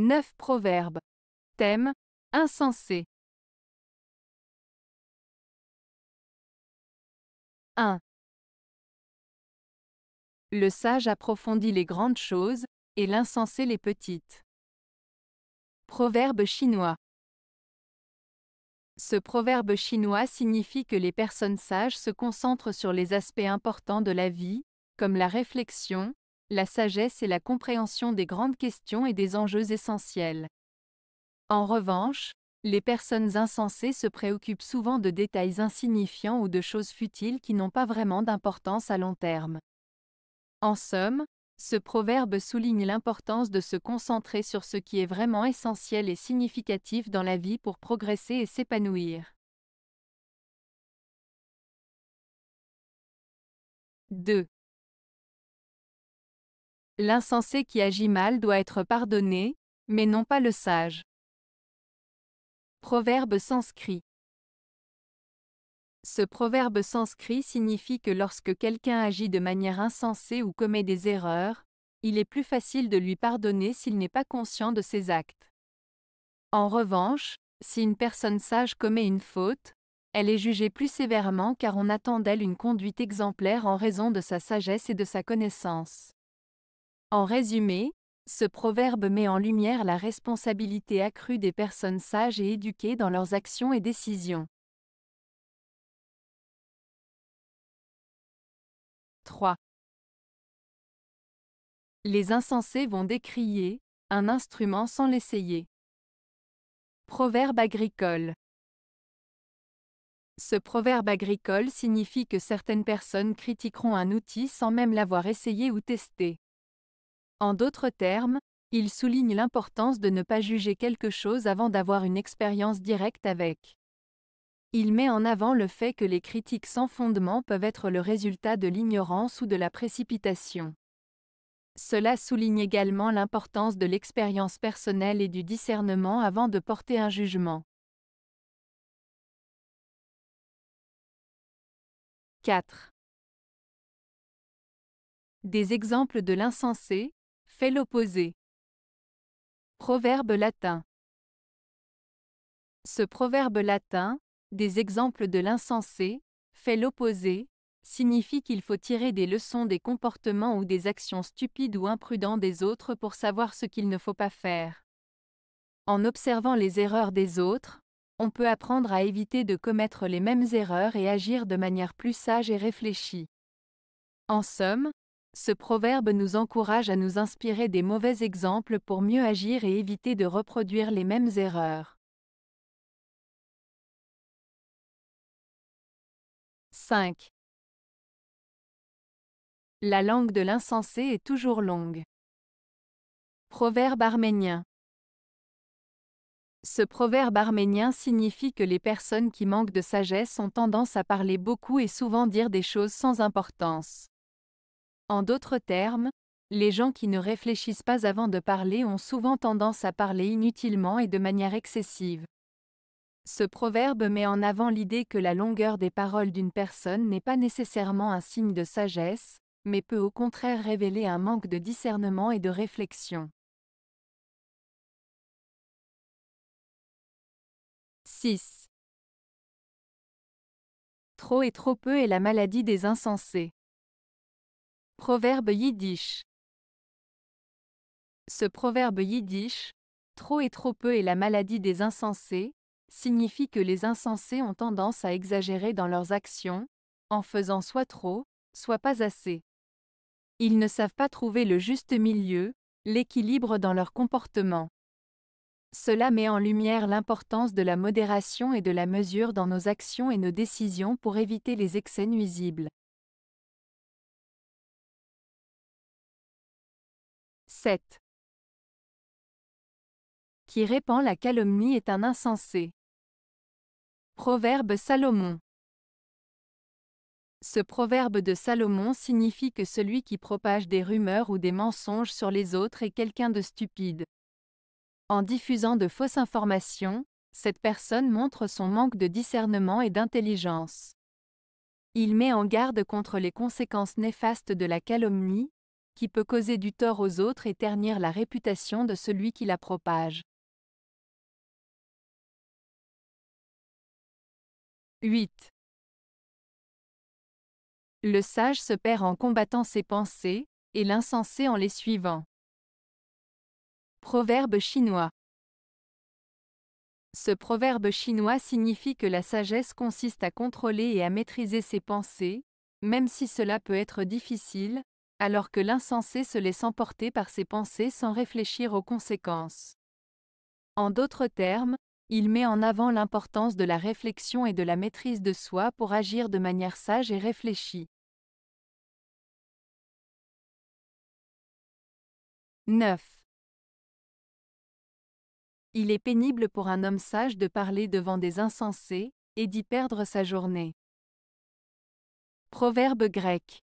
9 proverbes. Thème Insensé. 1. Le sage approfondit les grandes choses, et l'insensé les petites. Proverbe chinois. Ce proverbe chinois signifie que les personnes sages se concentrent sur les aspects importants de la vie, comme la réflexion, la sagesse et la compréhension des grandes questions et des enjeux essentiels. En revanche, les personnes insensées se préoccupent souvent de détails insignifiants ou de choses futiles qui n'ont pas vraiment d'importance à long terme. En somme, ce proverbe souligne l'importance de se concentrer sur ce qui est vraiment essentiel et significatif dans la vie pour progresser et s'épanouir. 2. L'insensé qui agit mal doit être pardonné, mais non pas le sage. Proverbe sanscrit Ce proverbe sanscrit signifie que lorsque quelqu'un agit de manière insensée ou commet des erreurs, il est plus facile de lui pardonner s'il n'est pas conscient de ses actes. En revanche, si une personne sage commet une faute, elle est jugée plus sévèrement car on attend d'elle une conduite exemplaire en raison de sa sagesse et de sa connaissance. En résumé, ce proverbe met en lumière la responsabilité accrue des personnes sages et éduquées dans leurs actions et décisions. 3. Les insensés vont décrier un instrument sans l'essayer. Proverbe agricole. Ce proverbe agricole signifie que certaines personnes critiqueront un outil sans même l'avoir essayé ou testé. En d'autres termes, il souligne l'importance de ne pas juger quelque chose avant d'avoir une expérience directe avec. Il met en avant le fait que les critiques sans fondement peuvent être le résultat de l'ignorance ou de la précipitation. Cela souligne également l'importance de l'expérience personnelle et du discernement avant de porter un jugement. 4. Des exemples de l'insensé, fait l'opposé. Proverbe latin. Ce proverbe latin, des exemples de l'insensé, fait l'opposé, signifie qu'il faut tirer des leçons des comportements ou des actions stupides ou imprudents des autres pour savoir ce qu'il ne faut pas faire. En observant les erreurs des autres, on peut apprendre à éviter de commettre les mêmes erreurs et agir de manière plus sage et réfléchie. En somme, ce proverbe nous encourage à nous inspirer des mauvais exemples pour mieux agir et éviter de reproduire les mêmes erreurs. 5. La langue de l'insensé est toujours longue. Proverbe arménien. Ce proverbe arménien signifie que les personnes qui manquent de sagesse ont tendance à parler beaucoup et souvent dire des choses sans importance. En d'autres termes, les gens qui ne réfléchissent pas avant de parler ont souvent tendance à parler inutilement et de manière excessive. Ce proverbe met en avant l'idée que la longueur des paroles d'une personne n'est pas nécessairement un signe de sagesse, mais peut au contraire révéler un manque de discernement et de réflexion. 6. Trop et trop peu est la maladie des insensés. Proverbe yiddish. Ce proverbe yiddish, trop et trop peu est la maladie des insensés, signifie que les insensés ont tendance à exagérer dans leurs actions, en faisant soit trop, soit pas assez. Ils ne savent pas trouver le juste milieu, l'équilibre dans leur comportement. Cela met en lumière l'importance de la modération et de la mesure dans nos actions et nos décisions pour éviter les excès nuisibles. 7. Qui répand la calomnie est un insensé. Proverbe Salomon. Ce proverbe de Salomon signifie que celui qui propage des rumeurs ou des mensonges sur les autres est quelqu'un de stupide. En diffusant de fausses informations, cette personne montre son manque de discernement et d'intelligence. Il met en garde contre les conséquences néfastes de la calomnie, qui peut causer du tort aux autres et ternir la réputation de celui qui la propage. 8. Le sage se perd en combattant ses pensées, et l'insensé en les suivant. Proverbe chinois Ce proverbe chinois signifie que la sagesse consiste à contrôler et à maîtriser ses pensées, même si cela peut être difficile, alors que l'insensé se laisse emporter par ses pensées sans réfléchir aux conséquences. En d'autres termes, il met en avant l'importance de la réflexion et de la maîtrise de soi pour agir de manière sage et réfléchie. 9. Il est pénible pour un homme sage de parler devant des insensés, et d'y perdre sa journée. Proverbe grec.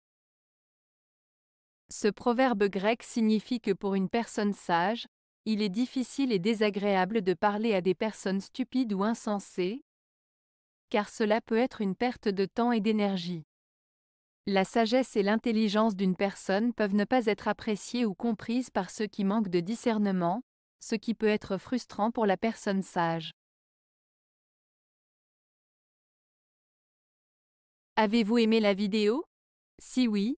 Ce proverbe grec signifie que pour une personne sage, il est difficile et désagréable de parler à des personnes stupides ou insensées, car cela peut être une perte de temps et d'énergie. La sagesse et l'intelligence d'une personne peuvent ne pas être appréciées ou comprises par ceux qui manquent de discernement, ce qui peut être frustrant pour la personne sage. Avez-vous aimé la vidéo Si oui,